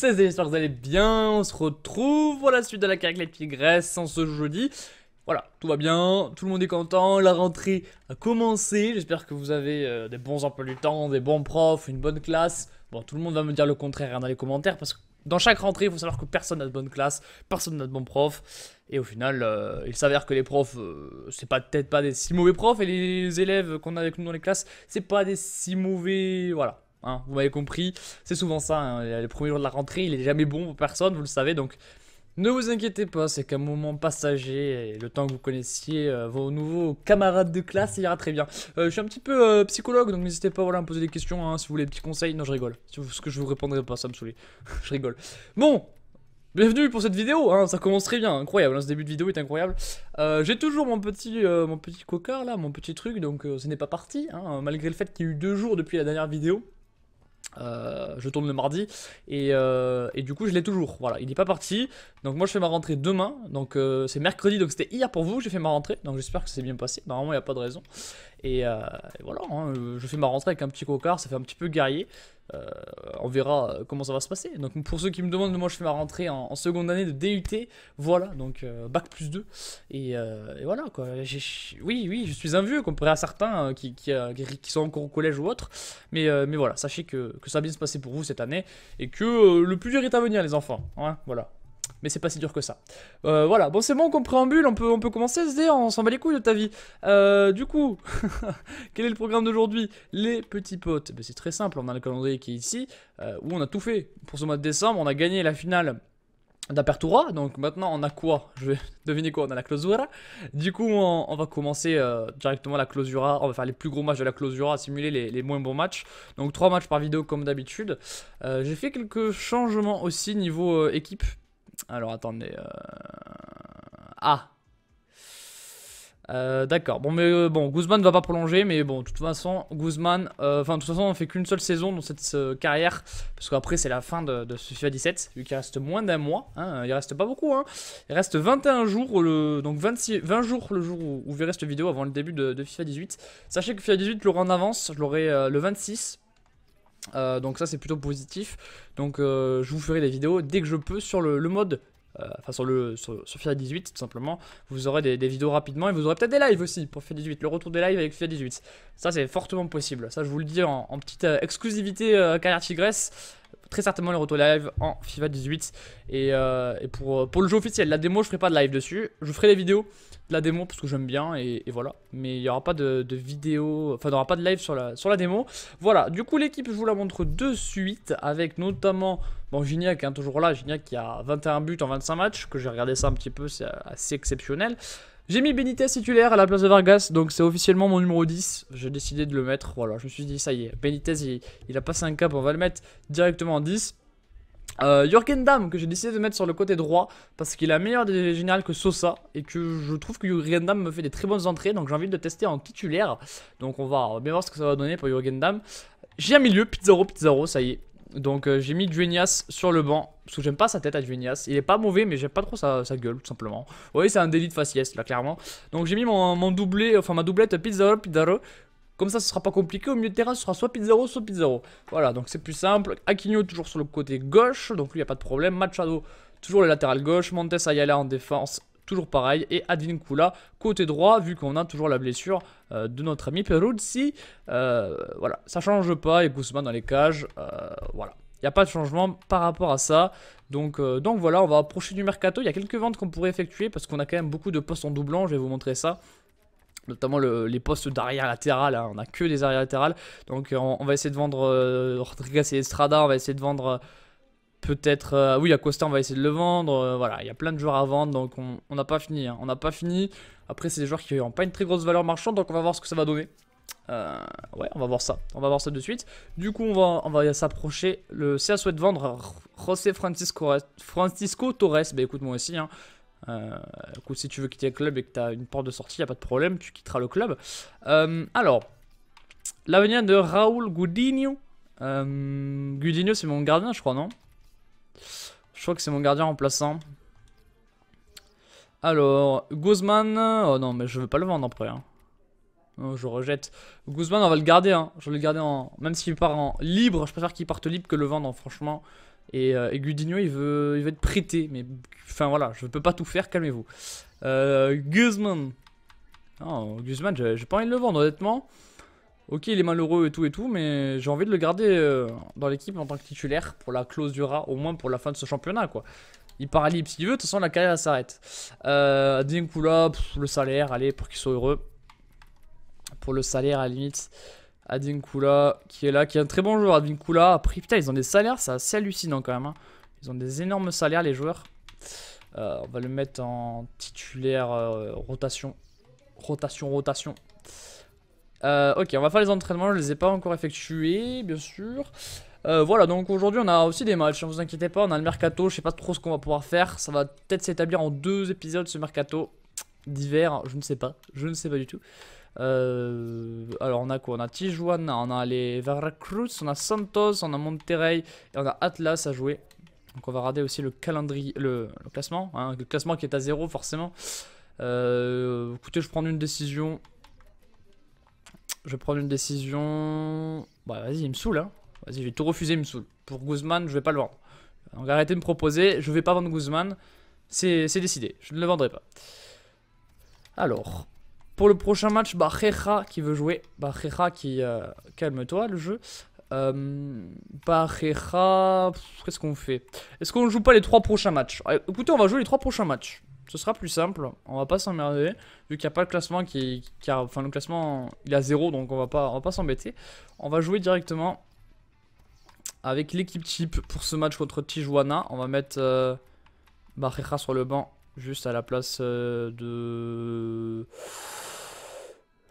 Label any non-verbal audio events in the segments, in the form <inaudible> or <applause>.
j'espère que vous allez bien. On se retrouve pour la suite de la Caraclette Tigresse en ce jeudi. Voilà, tout va bien, tout le monde est content, la rentrée a commencé. J'espère que vous avez euh, des bons emplois du temps, des bons profs, une bonne classe. Bon, tout le monde va me dire le contraire hein, dans les commentaires parce que dans chaque rentrée, il faut savoir que personne n'a de bonne classe, personne n'a de bon prof. Et au final, euh, il s'avère que les profs, euh, c'est pas peut-être pas des si mauvais profs, et les élèves qu'on a avec nous dans les classes, c'est pas des si mauvais. Voilà. Hein, vous m'avez compris, c'est souvent ça. Hein, les le premier jour de la rentrée, il est jamais bon pour personne, vous le savez. Donc ne vous inquiétez pas, c'est qu'un moment passager. Et le temps que vous connaissiez euh, vos nouveaux camarades de classe, il ira très bien. Euh, je suis un petit peu euh, psychologue, donc n'hésitez pas à me poser des questions. Hein, si vous voulez des petits conseils, non, je rigole. Ce que je vous répondrai pas, ça me saoule. <laughs> je rigole. Bon, Bienvenue pour cette vidéo, ça commence très bien, incroyable, ce début de vidéo est incroyable. J'ai toujours mon petit, mon petit là, mon petit truc, donc ce n'est pas parti, malgré le fait qu'il y a eu deux jours depuis la dernière vidéo. Euh, je tourne le mardi euh, et, du coup je l'ai toujours. Voilà, il n'est pas parti. Donc moi je fais ma rentrée demain. Donc euh, c'est mercredi, donc c'était hier pour vous. J'ai fait ma rentrée. Donc j'espère que c'est bien passé. Normalement il n'y a pas de raison. Et, voilà, hein, je fais ma rentrée avec un petit cocard. Ça fait un petit peu guerrier. Euh, on verra euh, comment ça va se passer. Donc pour ceux qui me demandent, moi je fais ma rentrée en, seconde année de DUT, voilà, donc euh, bac plus 2. Et, voilà, quoi. Oui, oui, je suis un vieux comparé à certains qui, qui, sont encore au collège ou autre. Mais, mais voilà, sachez que, que ça va bien se passer pour vous cette année et que le plus dur est à venir, les enfants. Hein, voilà, mais c'est pas si dur que ça. Euh, voilà, bon c'est bon qu'on préambule, on peut, on peut commencer à dire, on s'en bat les couilles de ta vie. Euh, du coup, <laughs> quel est le programme d'aujourd'hui Les petits potes, ben, c'est très simple, on a le calendrier qui est ici, euh, où on a tout fait pour ce mois de décembre, on a gagné la finale d'Apertura, donc maintenant on a quoi Je vais <laughs> deviner quoi, on a la Clausura. Du coup, on, va commencer directement la Clausura, on va faire les plus gros matchs de la Clausura, simuler les, moins bons matchs. Donc trois matchs par vidéo comme d'habitude. J'ai fait quelques changements aussi niveau équipe, alors attendez. Euh, ah euh, D'accord, bon mais euh, bon, Guzman ne va pas prolonger, mais bon, de toute façon, Guzman, enfin de toute façon, on fait qu'une seule saison dans cette carrière, parce qu'après c'est la fin de, ce FIFA 17, vu qu'il reste moins d'un mois, hein, il reste pas beaucoup, hein, il reste 21 jours, le, donc 26, 20 jours le jour où, vous verrez cette vidéo avant le début de, de FIFA 18. Sachez que FIFA 18, je l'aurai en avance, je l'aurai le 26, euh, donc ça c'est plutôt positif. Donc euh, je vous ferai des vidéos dès que je peux sur le, mode, euh, enfin sur le sur, 18 tout simplement. Vous aurez des, des vidéos rapidement et vous aurez peut-être des lives aussi pour fia 18, le retour des lives avec fia 18. Ça c'est fortement possible. Ça je vous le dis en, en petite exclusivité carrière Tigresse très certainement les retours live en FIFA 18 euh, et, pour, euh, pour, le jeu officiel. La démo, je ferai pas de live dessus. Je ferai les vidéos de la démo parce que j'aime bien et, voilà. Mais il n'y aura pas de, vidéo, enfin, il n'y aura pas de live sur la, sur la démo. Voilà, du coup, l'équipe, je vous la montre de suite avec notamment bon, Gignac, hein, toujours là. Gignac qui a 21 buts en 25 matchs, que j'ai regardé ça un petit peu, c'est assez exceptionnel. J'ai mis Benitez titulaire à la place de Vargas, donc c'est officiellement mon numéro 10. J'ai décidé de le mettre, voilà, je me suis dit, ça y est, Benitez, il, a passé un cap, on va le mettre directement en 10. Euh, Jürgen que j'ai décidé de mettre sur le côté droit parce qu'il a meilleur des général que Sosa et que je trouve que Jürgen Damm me fait des très bonnes entrées donc j'ai envie de le tester en titulaire donc on va bien voir ce que ça va donner pour Jürgen Damm j'ai un milieu Pizarro Pizarro ça y est donc euh, j'ai mis Junias sur le banc, parce que j'aime pas sa tête à Junias. Il est pas mauvais, mais j'aime pas trop sa, sa, gueule, tout simplement. Vous voyez, c'est un délit de faciès, là, clairement. Donc j'ai mis mon, doublé, enfin ma doublette Pizzaro, Pizzaro. Comme ça, ce sera pas compliqué. Au milieu de terrain, ce sera soit Pizzaro, soit Pizarro Voilà, donc c'est plus simple. Aquino toujours sur le côté gauche, donc lui, il a pas de problème. Machado, toujours le latéral gauche. Montes Ayala en défense, toujours pareil. Et Advincula, côté droit, vu qu'on a toujours la blessure euh, de notre ami Peruzzi. Euh, voilà, ça change pas. Et Guzman dans les cages, euh, voilà. Il n'y a pas de changement par rapport à ça. Donc, donc voilà, on va approcher du mercato. Il y a quelques ventes qu'on pourrait effectuer parce qu'on a quand même beaucoup de postes en doublant. Je vais vous montrer ça. Notamment les postes d'arrière latéral. Hein. On n'a que des arrières latérales. Donc on, va essayer de vendre Rodriguez et Estrada. On va essayer de vendre Peut-être, euh, oui, oui, Costa, on va essayer de le vendre. Euh, voilà, il y a plein de joueurs à vendre, donc on n'a pas fini. Hein. on n'a pas fini. Après, c'est des joueurs qui n'ont pas une très grosse valeur marchande, donc on va voir ce que ça va donner. Euh, ouais, on va voir ça. On va voir ça de suite. Du coup, on va, on va s'approcher. Le CA souhaite vendre José Francisco, Francisco Torres. Bah écoute, moi aussi. Hein. si tu veux quitter le club et que tu as une porte de sortie, il a pas de problème, tu quitteras le club. alors, l'avenir de Raúl Gudinho. Gudinho, c'est mon gardien, je crois, non je crois que c'est mon gardien remplaçant. Alors, Guzman. Oh non, mais je veux pas le vendre après. Hein. je rejette. Guzman, on va le garder. Hein. Je vais le garder en. Même s'il part en libre, je préfère qu'il parte libre que le vendre, franchement. Et, euh, il veut, il veut être prêté. Mais enfin, voilà, je peux pas tout faire, calmez-vous. Euh, Guzman. Oh, Guzman, j'ai pas envie de le vendre, honnêtement. Ok, il est malheureux et tout et tout, mais j'ai envie de le garder euh, dans l'équipe en tant que titulaire pour la clause du rat, au moins pour la fin de ce championnat, quoi. Il part à libre s'il veut, de toute façon la carrière s'arrête. Euh, le salaire, allez, pour qu'ils soit heureux. Pour le salaire, à la limite. Adinkula qui est là, qui est un très bon joueur, a Après, putain, ils ont des salaires, c'est assez hallucinant quand même. Hein. Ils ont des énormes salaires, les joueurs. Euh, on va le mettre en titulaire euh, rotation. Rotation, rotation. Euh, ok, on va faire les entraînements, je les ai pas encore effectués, bien sûr. Euh, voilà, donc aujourd'hui on a aussi des matchs, ne hein, vous inquiétez pas, on a le mercato, je sais pas trop ce qu'on va pouvoir faire, ça va peut-être s'établir en deux épisodes ce mercato d'hiver, je ne sais pas, je ne sais pas du tout. Euh, alors on a quoi On a Tijuana, on a les Veracruz, on a Santos, on a Monterrey et on a Atlas à jouer. Donc on va regarder aussi le calendrier, le, classement, hein, le classement qui est à zéro forcément. écoutez, je prends une décision. Je vais prendre une décision. Bah, vas-y, il me saoule. Hein. Vas-y, je vais tout refuser, il me saoule. Pour Guzman, je vais pas le vendre. Donc arrêtez de me proposer, je vais pas vendre Guzman. C'est décidé, je ne le vendrai pas. Alors, pour le prochain match, bah, qui veut jouer. Bah, qui. Euh, calme-toi, le jeu. Euh, qu'est-ce qu'on fait Est-ce qu'on joue pas les trois prochains matchs Écoutez, on va jouer les trois prochains matchs. Ce sera plus simple, on va pas s'emmerder, vu qu'il n'y a pas le classement qui, qui Enfin, le classement, il a zéro 0, donc on va pas, on va pas s'embêter. On va jouer directement avec l'équipe type pour ce match contre Tijuana. On va mettre euh, sur le banc, juste à la place euh, de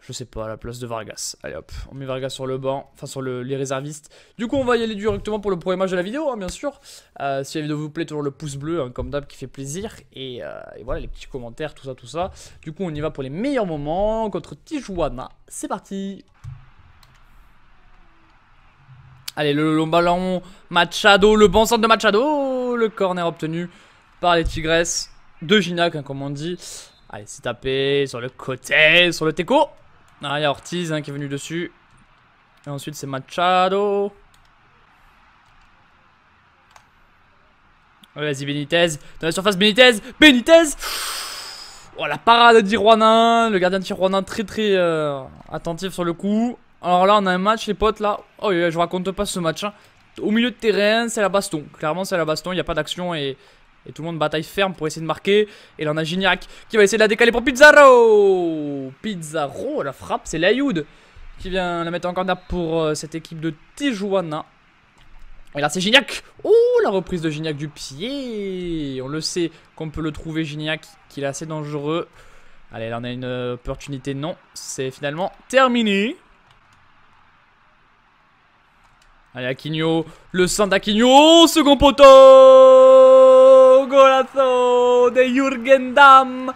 je sais pas, la place de Vargas. Allez hop, on met Vargas sur le banc, enfin sur les réservistes. Du coup, on va y aller directement pour le premier match de la vidéo, hein, bien sûr. Euh, si la vidéo vous plaît, toujours le pouce bleu, hein, comme d'hab, qui fait plaisir. Euh, et, voilà, les petits commentaires, tout ça, tout ça. Du coup, on y va pour les meilleurs moments contre Tijuana. C'est parti Allez, le long ballon, Machado, le bon centre de Machado, le corner obtenu par les Tigresses de Ginak, hein, comme on dit. Allez, c'est tapé sur le côté, sur le teco. Ah, il y a Ortiz hein, qui est venu dessus. Et ensuite, c'est Machado. Vas-y, Benitez. Dans la surface, Benitez. Benitez Oh, la parade d'Iruanin Le gardien de très, très euh, attentif sur le coup. Alors là, on a un match, les potes, là. Oh, je raconte pas ce match. Hein. Au milieu de terrain, c'est la baston. Clairement, c'est la baston. Il n'y a pas d'action et et tout le monde bataille ferme pour essayer de marquer. Et là on a Gignac qui va essayer de la décaler pour Pizarro Pizarro, la frappe, c'est Layoud qui vient la mettre en corner pour euh, cette équipe de Tijuana. Et là c'est Gignac Oh la reprise de Gignac du pied On le sait qu'on peut le trouver Gignac, qu'il est assez dangereux. Allez là on a une euh, opportunité, non. C'est finalement terminé. Allez Aquino, le sang d'Aquino, second poteau de Jürgen Damm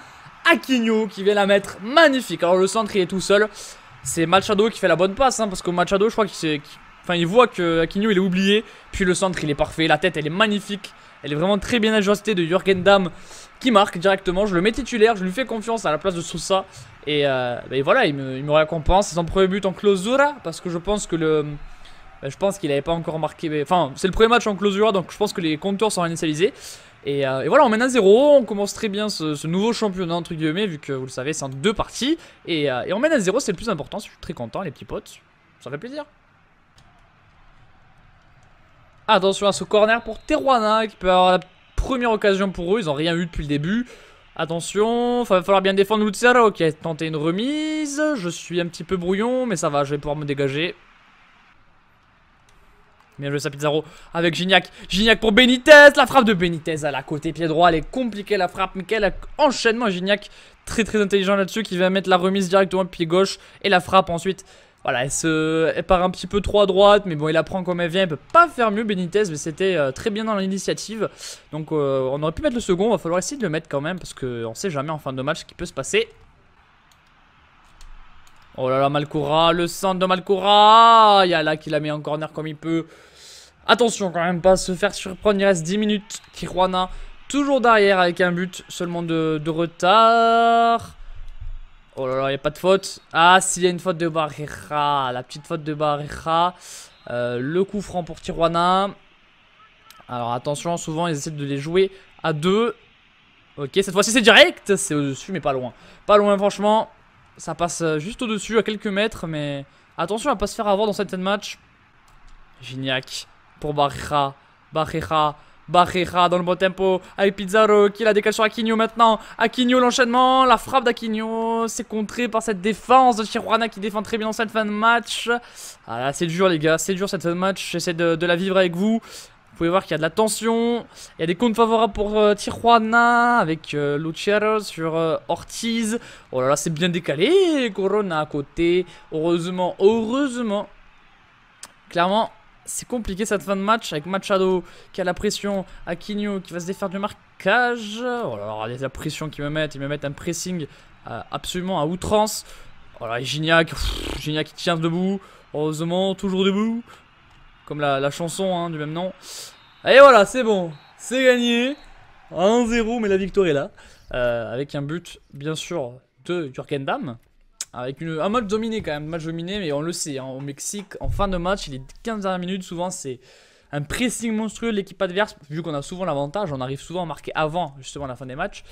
Aquino qui vient la mettre magnifique. Alors le centre il est tout seul. C'est Machado qui fait la bonne passe hein, parce que Machado je crois qu'il enfin, il voit que il est oublié. Puis le centre il est parfait. La tête elle est magnifique. Elle est vraiment très bien ajustée de Jürgen Damm qui marque directement. Je le mets titulaire, je lui fais confiance à la place de Sousa. Et, euh, voilà, il me, récompense. C'est son premier but en clausura parce que je pense que le, euh, je pense qu'il n'avait pas encore marqué. Enfin, c'est le premier match en closure donc je pense que les contours sont initialisés euh, Et, voilà, on mène à zéro. on commence très bien ce, nouveau championnat, entre guillemets, vu que vous le savez, c'est en deux parties. Et, euh, on mène à zéro, c'est le plus important, je suis très content, les petits potes, ça fait plaisir. Attention à ce corner pour Teruana, qui peut avoir la première occasion pour eux, ils n'ont rien eu depuis le début. Attention, il va falloir bien défendre Lucero qui a tenté une remise. Je suis un petit peu brouillon, mais ça va, je vais pouvoir me dégager. Bien joué ça Pizarro avec Gignac. Gignac pour Benitez. La frappe de Benitez à la côté pied droit. Elle est compliquée la frappe. Mais enchaînement Gignac. Très très intelligent là-dessus qui va mettre la remise directement pied gauche. Et la frappe ensuite. Voilà, elle, se... elle part un petit peu trop à droite, mais bon, il apprend prend comme elle vient. Elle peut pas faire mieux, Benitez, mais c'était euh, très bien dans l'initiative. Donc, euh, on aurait pu mettre le second. Va falloir essayer de le mettre quand même, parce qu'on sait jamais en fin de match ce qui peut se passer. Oh là là, Malcoura, le centre de Malcoura. là qui la met en corner comme il peut. Attention quand même pas se faire surprendre, il reste 10 minutes. Tijuana toujours derrière avec un but seulement de, retard. Oh là là, il n'y a pas de faute. Ah, s'il y a une faute de Barreja, la petite faute de Barreja. Euh, le coup franc pour Tijuana. Alors attention, souvent ils essaient de les jouer à deux. Ok, cette fois-ci c'est direct, c'est au-dessus mais pas loin. Pas loin franchement, ça passe juste au-dessus à quelques mètres mais attention à pas se faire avoir dans cette match. Gignac pour Barreja. Barreja. Barreja dans le bon tempo avec Pizarro qui la décale sur Aquino maintenant. Aquino l'enchaînement, la frappe d'Aquino, c'est contré par cette défense de Tijuana qui défend très bien dans cette fin de match. Ah c'est dur les gars, c'est dur cette fin de match, j'essaie de, la vivre avec vous. Vous pouvez voir qu'il y a de la tension, il y a des comptes favorables pour euh, Tijuana avec euh, sur euh, Ortiz. Oh là là c'est bien décalé, Corona à côté. Heureusement, heureusement. Clairement, c'est compliqué cette fin de match avec Machado qui a la pression, Aquino qui va se défaire du marquage. Oh là là, il y a la pression qu'ils me mettent, ils me mettent un pressing euh, absolument à outrance. Voilà, oh là, et Gignac, qui tient debout, heureusement toujours debout, comme la, chanson hein, du même nom. Et voilà, c'est bon, c'est gagné. 1-0, mais la victoire est là. Euh, avec un but, bien sûr, de Jürgen avec un match dominé quand même, match dominé, mais on le sait, hein. au Mexique, en fin de match, il est 15 dernières minutes, souvent c'est un pressing monstrueux de l'équipe adverse, vu qu'on a souvent l'avantage, on arrive souvent à marquer avant justement la fin des matchs,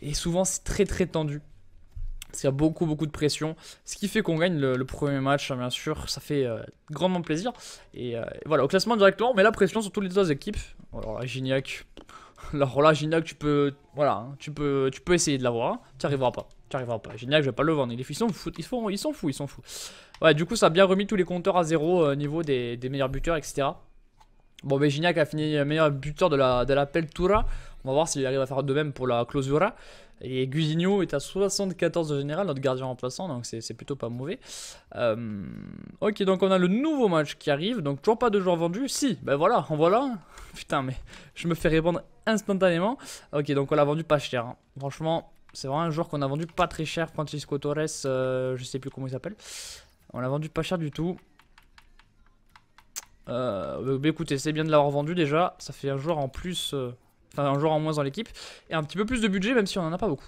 et souvent c'est très très tendu. Parce qu'il y a beaucoup beaucoup de pression, ce qui fait qu'on gagne le, premier match, hein, bien sûr, ça fait euh, grandement plaisir. Euh, et voilà, au classement directement, on met la pression sur toutes les deux équipes. Alors là, Gignac, alors là, Gignac, tu peux, voilà, hein, tu peux, tu peux essayer de l'avoir, tu n'y arriveras pas. Tu arriveras pas. Génial, je vais pas le vendre. Ils s'en fous ils s'en foutent, ils s'en foutent. Ouais, du coup, ça a bien remis tous les compteurs à zéro au euh, niveau des, meilleurs buteurs, etc. Bon, mais ben, Gignac a fini meilleur buteur de la, de la Peltura. On va voir s'il arrive à faire de même pour la Clausura. Et Guisigno est à 74 de général, notre gardien remplaçant, donc c'est plutôt pas mauvais. Euh, ok, donc on a le nouveau match qui arrive, donc toujours pas de joueurs vendus. Si, ben voilà, en voilà. <laughs> Putain, mais je me fais répondre instantanément. Ok, donc on l'a vendu pas cher. Hein. Franchement, c'est vraiment un joueur qu'on a vendu pas très cher. Francisco Torres, euh, je sais plus comment il s'appelle. On l'a vendu pas cher du tout. Euh, bah, bah, écoutez, c'est bien de l'avoir vendu déjà. Ça fait un joueur en plus. Euh, enfin, un joueur en moins dans l'équipe. Et un petit peu plus de budget, même si on en a pas beaucoup.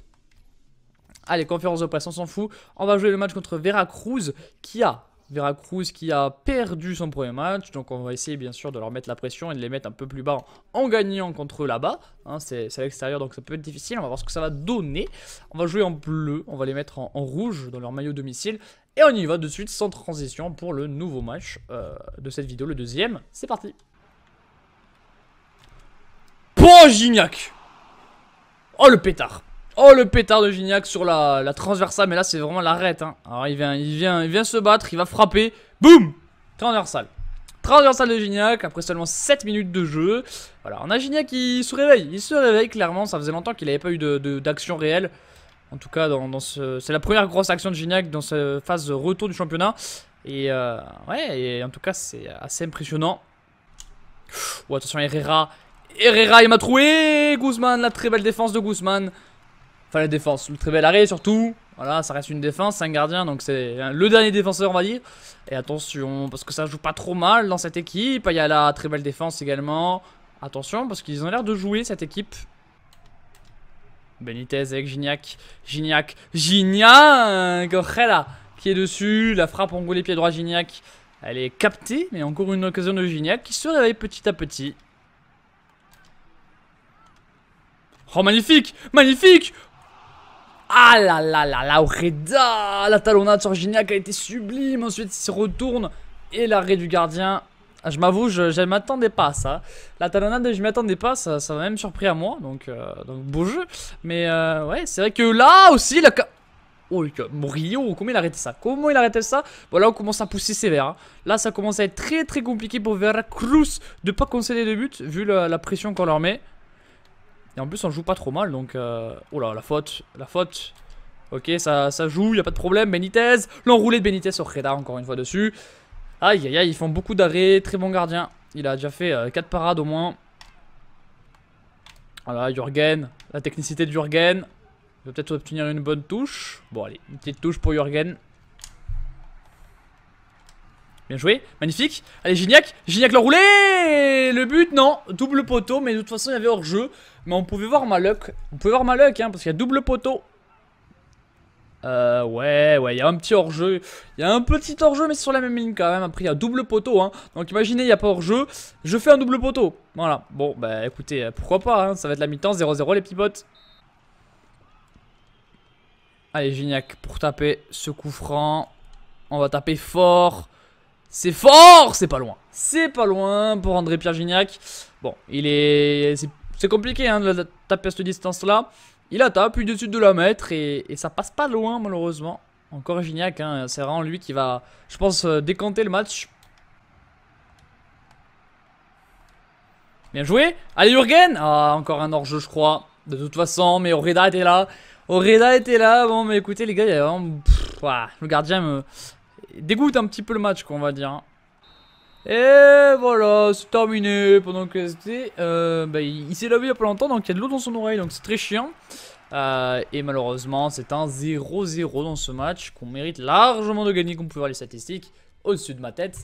Allez, conférence de presse, on s'en fout. On va jouer le match contre Veracruz qui a Veracruz qui a perdu son premier match. Donc on va essayer bien sûr de leur mettre la pression et de les mettre un peu plus bas en gagnant contre là-bas. Hein, c'est à l'extérieur donc ça peut être difficile. On va voir ce que ça va donner. On va jouer en bleu. On va les mettre en, rouge dans leur maillot domicile. Et on y va de suite sans transition pour le nouveau match euh, de cette vidéo, le deuxième. C'est parti. Bon Gignac Oh le pétard Oh le pétard de Gignac sur la, transversale, mais là c'est vraiment l'arrête. Hein. Alors il vient, il, vient, il se battre, il va frapper, boum Transversale. Transversale de Gignac, après seulement 7 minutes de jeu. Voilà, on a Gignac qui se réveille, il se réveille clairement, ça faisait longtemps qu'il n'avait pas eu d'action de, réelle. En tout cas, c'est la première grosse action de Gignac dans cette phase retour du championnat. Et euh, ouais, en tout cas c'est assez impressionnant. Oh attention Herrera, Herrera il m'a trouvé Guzman, la très belle défense de Guzman. Enfin, la défense. Le très bel arrêt, surtout. Voilà, ça reste une défense, un gardien, donc c'est le dernier défenseur, on va dire. Et attention, parce que ça joue pas trop mal dans cette équipe. Il y a la très belle défense également. Attention, parce qu'ils ont l'air de jouer, cette équipe. Benitez avec Gignac. Gignac. Gignac Gorella qui est dessus. La frappe en les pieds droit Gignac. Elle est captée, mais encore une occasion de Gignac qui se réveille petit à petit. Oh, magnifique Magnifique ah là là là là, Oreda La talonnade sur Gignac a été sublime. Ensuite, il se retourne et l'arrêt du gardien. Ah, je m'avoue, je ne m'attendais pas à ça. La talonnade, je m'attendais pas. Ça m'a même surpris à moi. Donc, euh, donc beau jeu. Mais euh, ouais, c'est vrai que là aussi, la... Oh, ou comment il arrêtait ça Comment il arrêtait ça Bon, là, on commence à pousser sévère. Hein. Là, ça commence à être très, très compliqué pour Veracruz de pas concéder de but, vu la pression qu'on leur met. Et en plus, on joue pas trop mal, donc... Oh euh, là, la faute, la faute. Ok, ça, ça joue, y a pas de problème. Benitez, l'enroulé de Benitez sur Reda, encore une fois dessus. Aïe, aïe, aïe, ils font beaucoup d'arrêts. Très bon gardien. Il a déjà fait 4 euh, parades au moins. Voilà, Jurgen La technicité de Jurgen Il va peut-être obtenir une bonne touche. Bon, allez, une petite touche pour Jurgen Bien joué, magnifique. Allez, Gignac, Gignac le roulé Le but, non, double poteau, mais de toute façon, il y avait hors-jeu. Mais on pouvait voir maluck. on pouvait voir maluck hein, parce qu'il y a double poteau. Euh, ouais, ouais, il y a un petit hors-jeu. Il y a un petit hors-jeu, mais c'est sur la même ligne quand même. Après, il y a double poteau, hein. Donc, imaginez, il n'y a pas hors-jeu. Je fais un double poteau. Voilà. Bon, bah, écoutez, pourquoi pas, hein. Ça va être la mi-temps, 0-0, les petits potes. Allez, Gignac, pour taper ce coup franc. On va taper fort. C'est fort C'est pas loin. C'est pas loin pour André Pierre Gignac. Bon, il est... C'est compliqué hein, de taper à cette distance-là. Il la tape, puis dessus de la mettre et, ça passe pas loin malheureusement. Encore Gignac, hein, c'est vraiment lui qui va, je pense, euh, décanter le match. Bien joué. Allez Jürgen Ah, encore un hors-jeu je crois. De toute façon, mais Oreda était là. Oreda était là. Bon, mais écoutez les gars, il y a vraiment... le gardien me, dégoûte un petit peu le match, qu'on va dire. Et voilà, c'est terminé. Pendant que c'était, euh, bah, il, s'est lavé il y a pas longtemps, donc il y a de l'eau dans son oreille, donc c'est très chiant. Euh, et malheureusement, c'est un 0-0 dans ce match qu'on mérite largement de gagner, vous pouvez voir les statistiques au-dessus de ma tête.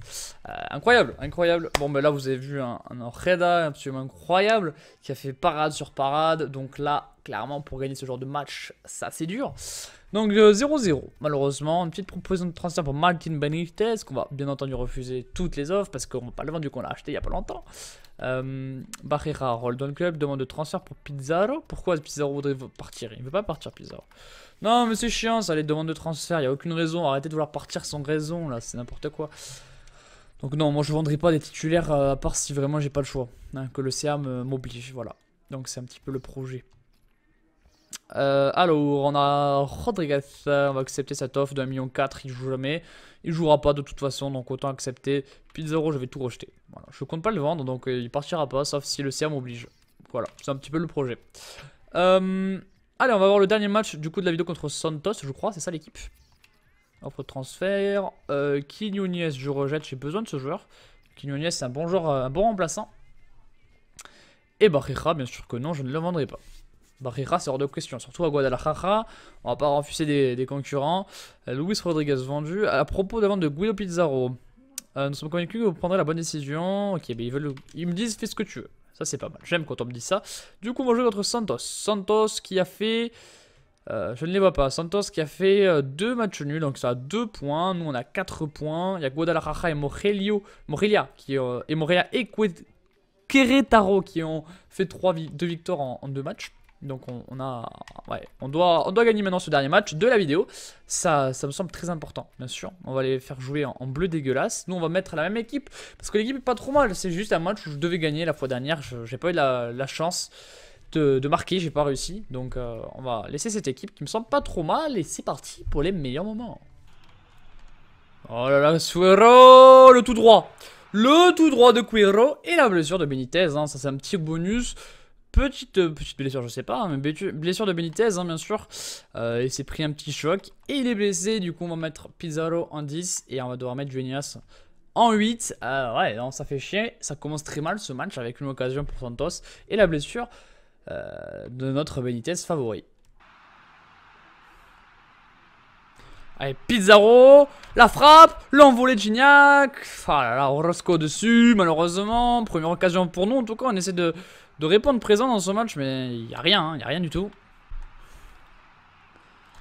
Euh, incroyable, incroyable. Bon, ben là, vous avez vu un, un Reda absolument incroyable qui a fait parade sur parade. Donc là, clairement, pour gagner ce genre de match, ça c'est dur. Donc 0-0, euh, malheureusement. Une petite proposition de transfert pour Martin Benitez, qu'on va bien entendu refuser toutes les offres parce qu'on ne va pas le vendre, du qu'on l'a acheté il n'y a pas longtemps. Euh, Barrera, Roldon Club, demande de transfert pour Pizarro. Pourquoi Pizarro voudrait partir Il ne veut pas partir, Pizarro. Non, mais c'est chiant, ça, les demandes de transfert. Il n'y a aucune raison. Arrêtez de vouloir partir sans raison, là, c'est n'importe quoi. Donc non, moi je ne vendrai pas des titulaires euh, à part si vraiment j'ai pas le choix, hein, que le CA euh, m'oblige, voilà. Donc c'est un petit peu le projet. Euh, alors, on a Rodriguez, euh, on va accepter cette offre d'un million quatre, il joue jamais, il jouera pas de toute façon, donc autant accepter. Pizarro, je vais tout rejeter. je compte pas le vendre, donc euh, il partira pas, sauf si le CR m'oblige. Voilà, c'est un petit peu le projet. allez, on va voir le dernier match du coup de la vidéo contre Santos, je crois, c'est ça l'équipe. Offre de transfert, euh, je rejette, j'ai besoin de ce joueur. Kinyounies c'est un bon joueur, un bon remplaçant. Et Barrera, bien sûr que non, je ne le vendrai pas. Barrera, c'est hors de question. Surtout à Guadalajara, on va pas refuser des, concurrents. Euh, Luis Rodriguez vendu. À propos de vente de Guido Pizarro, euh, nous sommes convaincus que vous prendrez la bonne décision. Ok, ils, veulent, ils me disent fais ce que tu veux. Ça, c'est pas mal. J'aime quand on me dit ça. Du coup, on va jouer contre Santos. Santos qui a fait. Euh, je ne les vois pas. Santos qui a fait deux matchs nuls, donc ça a deux points. Nous, on a quatre points. Il y a Guadalajara et Morelio, Morelia, qui, et Morelia et Querétaro qui ont fait trois deux victoires en deux matchs. Donc on, a, ouais, on doit, doit gagner maintenant ce dernier match de la vidéo. Ça, ça me semble très important, bien sûr. On va les faire jouer en, bleu dégueulasse. Nous, on va mettre la même équipe parce que l'équipe est pas trop mal. C'est juste un match où je devais gagner la fois dernière. J'ai pas eu la, chance de, marquer, j'ai pas réussi. Donc euh, on va laisser cette équipe qui me semble pas trop mal et c'est parti pour les meilleurs moments. Oh là là, Suero, le tout droit. Le tout droit de Cuero et la blessure de Benitez, hein. ça c'est un petit bonus. Petite, euh, petite blessure, je sais pas, hein, mais blessure de Benitez, hein, bien sûr. Euh, et il s'est pris un petit choc et il est blessé. Du coup, on va mettre Pizarro en 10 et on va devoir mettre Junias en 8. Euh, ouais, non, ça fait chier. Ça commence très mal ce match avec une occasion pour Santos et la blessure de notre Benitez favori. Allez, Pizarro, la frappe, l'envolé de Gignac. Oh là là, Orozco dessus, malheureusement. Première occasion pour nous, en tout cas, on essaie de, de répondre présent dans ce match, mais il n'y a rien, hein, il hein, a rien du tout.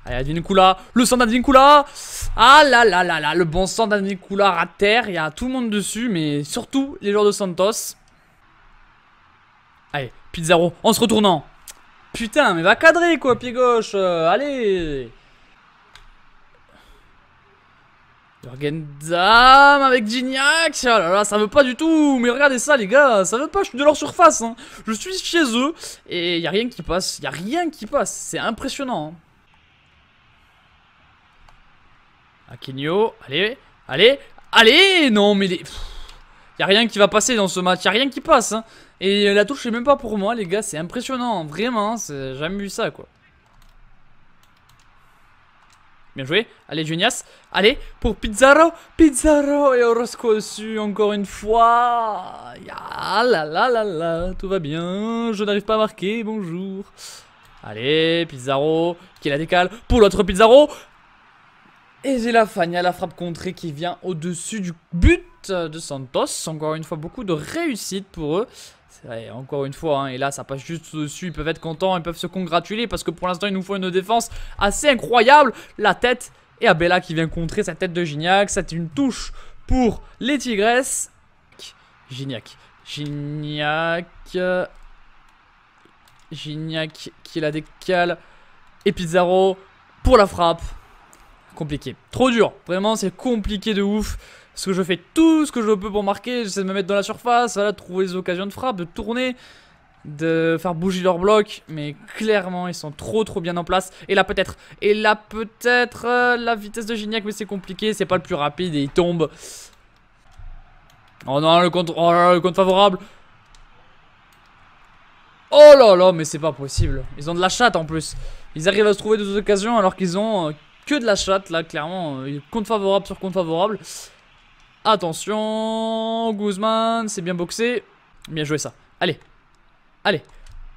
Allez, Advinkula, le sang d'Advinkula Ah là là là là, le bon sang Kula à terre, il y a tout le monde dessus, mais surtout les joueurs de Santos. Allez, Pizarro, en se retournant. Putain, mais va cadrer quoi, pied gauche, euh, allez Dam avec Gignac Oh ça veut pas du tout Mais regardez ça les gars, ça veut pas, je suis de leur surface hein. Je suis chez eux et y a rien qui passe, y a rien qui passe, c'est impressionnant hein. allez, allez, allez Non mais les... a rien qui va passer dans ce match, y a rien qui passe hein. Et la touche c'est même pas pour moi les gars, c'est impressionnant, vraiment, hein. j'ai jamais vu ça quoi Bien joué. Allez, Junias. Allez, pour Pizarro. Pizarro et Orozco dessus, encore une fois. Ya la la la la. Tout va bien. Je n'arrive pas à marquer. Bonjour. Allez, Pizarro qui la décale pour l'autre Pizarro. Et j'ai la Fania, la frappe contrée qui vient au-dessus du but de Santos. Encore une fois, beaucoup de réussite pour eux encore une fois, hein, et là ça passe juste dessus, ils peuvent être contents, ils peuvent se congratuler parce que pour l'instant il nous faut une défense assez incroyable. La tête et Abella qui vient contrer sa tête de Gignac, c'est une touche pour les Tigresses. Gignac, Gignac, Gignac qui la décale et Pizarro pour la frappe. Compliqué, trop dur, vraiment c'est compliqué de ouf. Parce que je fais tout ce que je peux pour marquer, j'essaie de me mettre dans la surface, voilà, de trouver des occasions de frappe, de tourner, de faire bouger leur blocs, Mais clairement, ils sont trop trop bien en place. Et là peut-être, et là peut-être, euh, la vitesse de Gignac, mais c'est compliqué, c'est pas le plus rapide et il tombe. Oh non, le compte, oh là le compte favorable. Oh là là, mais c'est pas possible. Ils ont de la chatte en plus. Ils arrivent à se trouver des occasions alors qu'ils ont euh, que de la chatte là, clairement. Euh, compte favorable sur compte favorable. Attention, Guzman, c'est bien boxé. Bien joué ça. Allez, allez.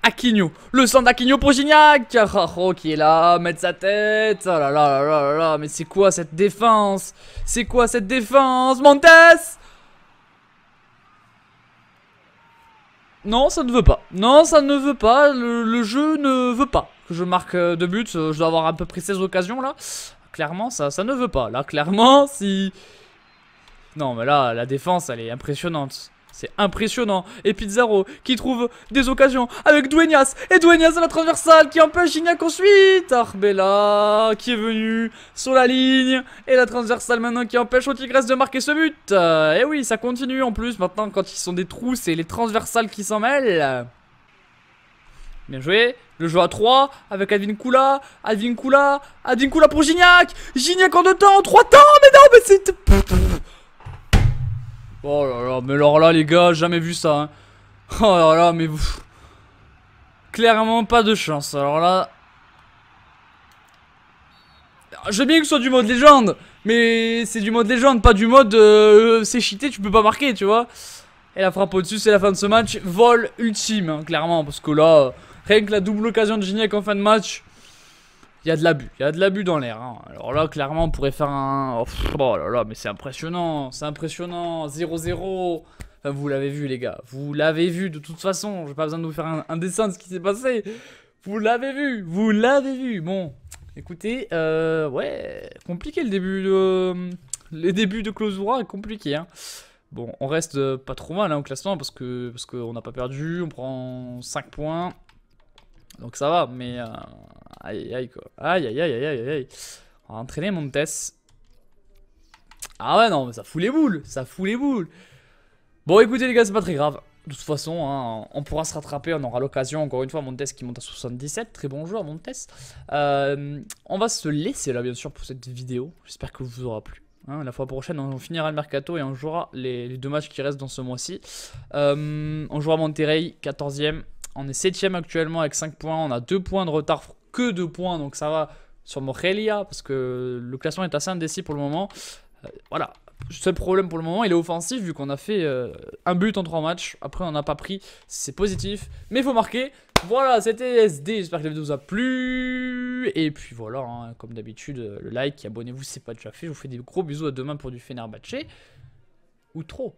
Aquino, le sang d'Aquino pour Gignac qui est là, mettre sa tête, oh là là là là là, là. mais c'est quoi cette défense C'est quoi cette défense Montes Non, ça ne veut pas. Non, ça ne veut pas. Le, jeu ne veut pas que je marque euh, de buts. Euh, je dois avoir à peu près 16 occasions là. Clairement, ça, ça ne veut pas. Là, clairement, <laughs> si, non, mais là, la défense, elle est impressionnante. C'est impressionnant. Et Pizarro qui trouve des occasions avec Duenas. Et Duenas à la transversale qui empêche Gignac ensuite. Arbella qui est venu sur la ligne. Et la transversale maintenant qui empêche Tigresse de marquer ce but. Euh, et oui, ça continue en plus. Maintenant, quand ils sont des trous, c'est les transversales qui s'en mêlent. Bien joué. Le jeu à 3 avec Advin Kula. Advin Kula. Kula pour Gignac. Gignac en deux temps, trois temps. Mais non, mais c'est. Oh là là, mais alors là les gars, jamais vu ça. Hein. Oh là là, mais vous... Clairement pas de chance. Alors là... J'aime bien que ce soit du mode légende, mais c'est du mode légende, pas du mode euh, c'est cheaté, tu peux pas marquer, tu vois. Et la frappe au-dessus, c'est la fin de ce match. Vol ultime, hein, clairement, parce que là, rien que la double occasion de Gignac en fin de match, il y a de l'abus, il y a de l'abus dans l'air. Hein. Alors là, clairement, on pourrait faire un... Oh, là là, mais c'est impressionnant, c'est impressionnant, 0-0 vous l'avez vu, les gars. Vous l'avez vu, de toute façon. J'ai pas besoin de vous faire un, dessin de ce qui s'est passé. Vous l'avez vu, vous l'avez vu. Bon, écoutez, euh, ouais, compliqué le début de... Les débuts de Closura est compliqué, hein. Bon, on reste euh, pas trop mal hein, au classement parce que parce qu'on n'a pas perdu, on prend 5 points. Donc ça va, mais... Euh, aïe, aïe, quoi. Aïe, aïe, aïe, aïe, aïe, On va entraîner Montes. Ah ouais, non, mais ça fout les boules. Ça fout les boules. Bon, écoutez, les gars, c'est pas très grave. De toute façon, hein, on pourra se rattraper, on aura l'occasion. Encore une fois, Montes qui monte à 77. Très bon joueur, Montes. Euh, on va se laisser là, bien sûr, pour cette vidéo. J'espère que vous aurez plu. Hein. la fois prochaine, on finira le mercato et on jouera les, deux matchs qui restent dans ce mois-ci. Euh, on jouera Monterrey, 14 ème on est 7 actuellement avec 5 points. On a 2 points de retard, que 2 points, donc ça va sur Morelia, parce que le classement est assez indécis pour le moment. Euh, voilà, seul problème pour le moment, il est offensif vu qu'on a fait euh, un but en 3 matchs. Après, on n'a pas pris, c'est positif. Mais il faut marquer. Voilà, c'était SD. J'espère que la vidéo vous a plu. Et puis voilà, hein. comme d'habitude, euh, le like, abonnez-vous si ce n'est pas déjà fait. Je vous fais des gros bisous à demain pour du Fenerbahce. Ou trop.